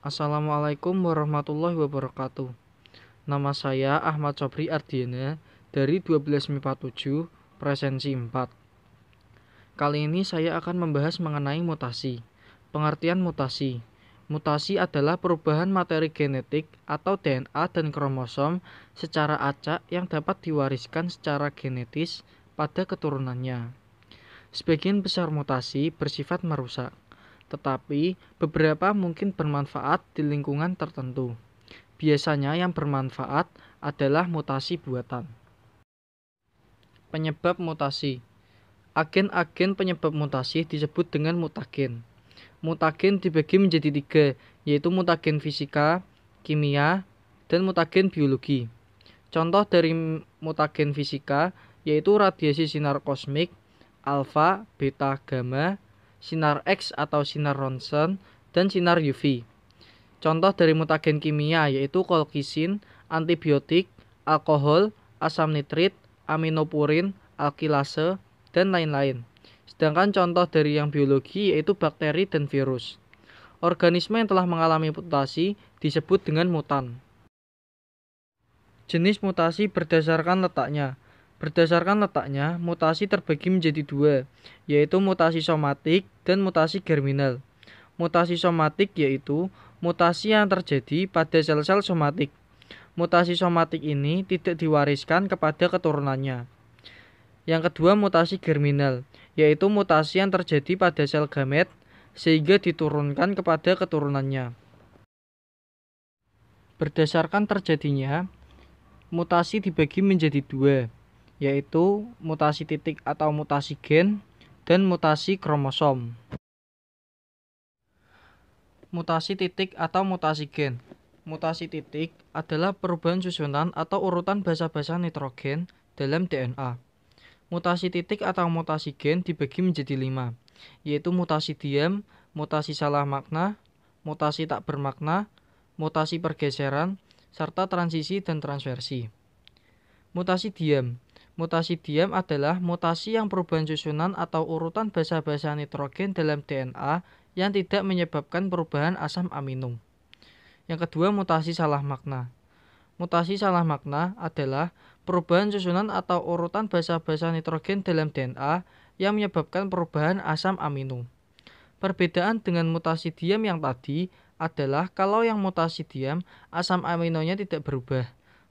Assalamualaikum warahmatullahi wabarakatuh. Nama saya Ahmad Sobri Ardiana dari 12 MIPA 7, Presensi 4. Kali ini saya akan membahas mengenai mutasi. Pengertian mutasi. Mutasi adalah perubahan materi genetik atau DNA dan kromosom secara acak yang dapat diwariskan secara genetis pada keturunannya. Sebagian besar mutasi bersifat merusak tetapi beberapa mungkin bermanfaat di lingkungan tertentu. Biasanya yang bermanfaat adalah mutasi buatan. Penyebab mutasi Agen-agen penyebab mutasi disebut dengan mutagen. Mutagen dibagi menjadi tiga, yaitu mutagen fisika, kimia, dan mutagen biologi. Contoh dari mutagen fisika yaitu radiasi sinar kosmik, alfa, beta, gamma, sinar X atau sinar ronsen, dan sinar UV. Contoh dari mutagen kimia yaitu kolkisin, antibiotik, alkohol, asam nitrit, aminopurin, alkilase, dan lain-lain. Sedangkan contoh dari yang biologi yaitu bakteri dan virus. Organisme yang telah mengalami mutasi disebut dengan mutan. Jenis mutasi berdasarkan letaknya. Berdasarkan letaknya, mutasi terbagi menjadi dua, yaitu mutasi somatik dan mutasi germinal. Mutasi somatik yaitu mutasi yang terjadi pada sel-sel somatik. Mutasi somatik ini tidak diwariskan kepada keturunannya. Yang kedua, mutasi germinal, yaitu mutasi yang terjadi pada sel gamet sehingga diturunkan kepada keturunannya. Berdasarkan terjadinya, mutasi dibagi menjadi dua, yaitu mutasi titik atau mutasi gen dan mutasi kromosom. Mutasi titik atau mutasi gen. Mutasi titik adalah perubahan susunan atau urutan basa-basa nitrogen dalam DNA. Mutasi titik atau mutasi gen dibagi menjadi lima, yaitu mutasi diam, mutasi salah makna, mutasi tak bermakna, mutasi pergeseran, serta transisi dan transversi. Mutasi diam Mutasi diam adalah mutasi yang perubahan susunan atau urutan basa-basa nitrogen dalam DNA yang tidak menyebabkan perubahan asam amino. Yang kedua, mutasi salah makna. Mutasi salah makna adalah perubahan susunan atau urutan basa-basa nitrogen dalam DNA yang menyebabkan perubahan asam amino. Perbedaan dengan mutasi diam yang tadi adalah kalau yang mutasi diam, asam aminonya tidak berubah.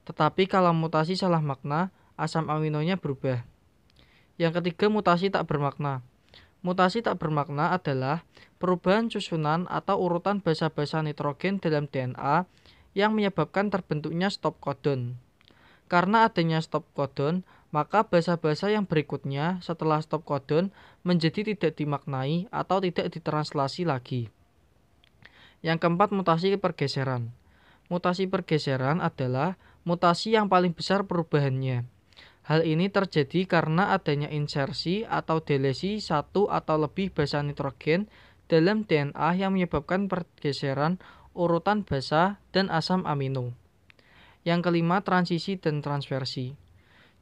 Tetapi kalau mutasi salah makna, asam aminonya berubah. Yang ketiga, mutasi tak bermakna. Mutasi tak bermakna adalah perubahan susunan atau urutan basa-basa nitrogen dalam DNA yang menyebabkan terbentuknya stop codon. Karena adanya stop codon, maka basa-basa yang berikutnya setelah stop codon menjadi tidak dimaknai atau tidak ditranslasi lagi. Yang keempat, mutasi pergeseran. Mutasi pergeseran adalah mutasi yang paling besar perubahannya Hal ini terjadi karena adanya insersi atau delesi satu atau lebih basa nitrogen dalam DNA yang menyebabkan pergeseran urutan basa dan asam amino. Yang kelima, transisi dan transversi.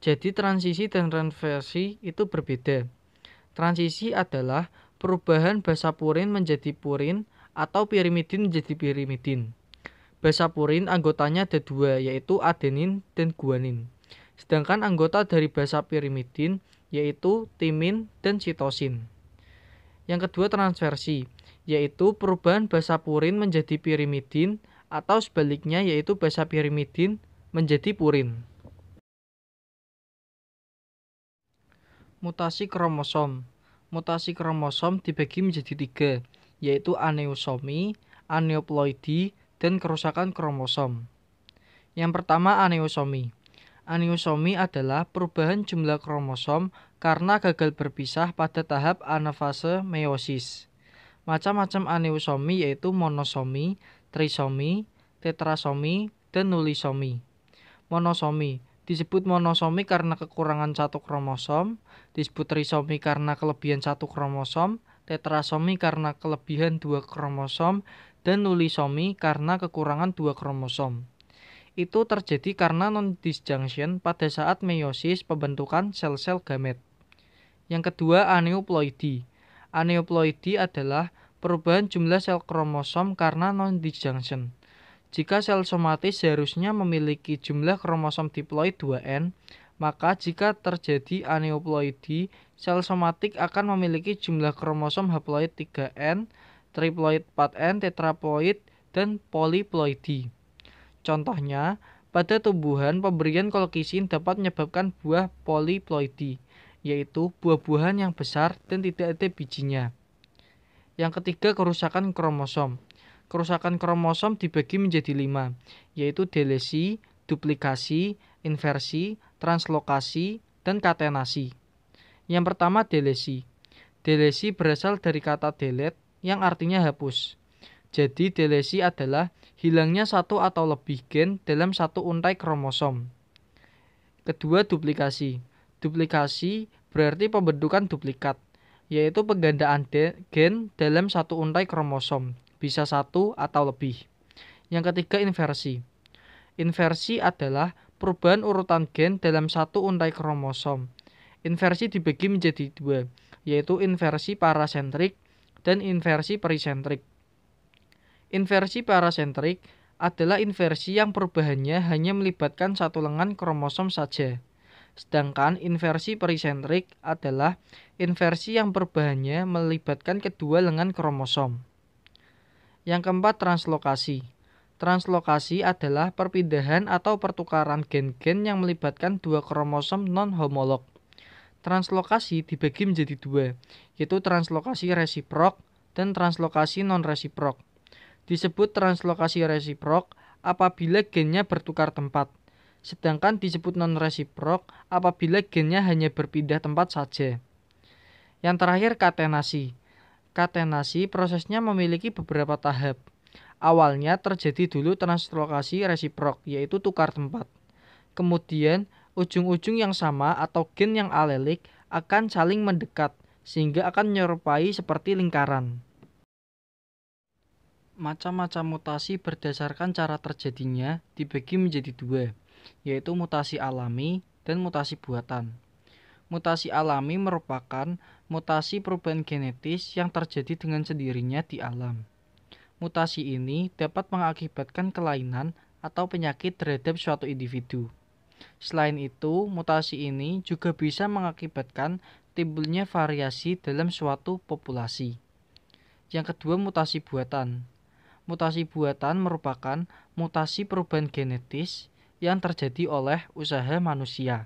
Jadi transisi dan transversi itu berbeda. Transisi adalah perubahan basa purin menjadi purin atau pirimidin menjadi pirimidin. Basa purin anggotanya ada dua, yaitu adenin dan guanin. Sedangkan anggota dari basa pirimidin yaitu timin dan sitosin. Yang kedua transversi, yaitu perubahan basa purin menjadi pirimidin atau sebaliknya yaitu basa pirimidin menjadi purin. Mutasi kromosom Mutasi kromosom dibagi menjadi tiga, yaitu aneosomi, aneuploidi, dan kerusakan kromosom. Yang pertama aneosomi aniosomi adalah perubahan jumlah kromosom karena gagal berpisah pada tahap anafase meiosis. Macam-macam aniosomi yaitu monosomi, trisomi, tetrasomi, dan nulisomi. Monosomi disebut monosomi karena kekurangan satu kromosom, disebut trisomi karena kelebihan satu kromosom, tetrasomi karena kelebihan dua kromosom, dan nulisomi karena kekurangan dua kromosom itu terjadi karena non-disjunction pada saat meiosis pembentukan sel-sel gamet. Yang kedua, aneuploidy. Aneuploidy adalah perubahan jumlah sel kromosom karena non-disjunction. Jika sel somatis seharusnya memiliki jumlah kromosom diploid 2N, maka jika terjadi aneuploidy, sel somatik akan memiliki jumlah kromosom haploid 3N, triploid 4N, tetraploid, dan poliploid. Contohnya, pada tumbuhan pemberian kolokisin dapat menyebabkan buah poliploidy, yaitu buah-buahan yang besar dan tidak ada bijinya. Yang ketiga, kerusakan kromosom. Kerusakan kromosom dibagi menjadi lima, yaitu delesi, duplikasi, inversi, translokasi, dan katenasi. Yang pertama, delesi. Delesi berasal dari kata delete, yang artinya hapus. Jadi delesi adalah hilangnya satu atau lebih gen dalam satu untai kromosom. Kedua, duplikasi. Duplikasi berarti pembentukan duplikat, yaitu penggandaan gen dalam satu untai kromosom, bisa satu atau lebih. Yang ketiga, inversi. Inversi adalah perubahan urutan gen dalam satu untai kromosom. Inversi dibagi menjadi dua, yaitu inversi parasentrik dan inversi perisentrik. Inversi parasentrik adalah inversi yang perubahannya hanya melibatkan satu lengan kromosom saja. Sedangkan inversi perisentrik adalah inversi yang perubahannya melibatkan kedua lengan kromosom. Yang keempat, translokasi. Translokasi adalah perpindahan atau pertukaran gen-gen yang melibatkan dua kromosom non-homolog. Translokasi dibagi menjadi dua, yaitu translokasi resiprok dan translokasi non-resiprok disebut translokasi resiprok apabila gennya bertukar tempat, sedangkan disebut non-resiprok apabila gennya hanya berpindah tempat saja. Yang terakhir katenasi. Katenasi prosesnya memiliki beberapa tahap. Awalnya terjadi dulu translokasi resiprok, yaitu tukar tempat. Kemudian, ujung-ujung yang sama atau gen yang alelik akan saling mendekat, sehingga akan menyerupai seperti lingkaran macam-macam mutasi berdasarkan cara terjadinya dibagi menjadi dua, yaitu mutasi alami dan mutasi buatan. Mutasi alami merupakan mutasi perubahan genetis yang terjadi dengan sendirinya di alam. Mutasi ini dapat mengakibatkan kelainan atau penyakit terhadap suatu individu. Selain itu, mutasi ini juga bisa mengakibatkan timbulnya variasi dalam suatu populasi. Yang kedua, mutasi buatan Mutasi buatan merupakan mutasi perubahan genetis yang terjadi oleh usaha manusia.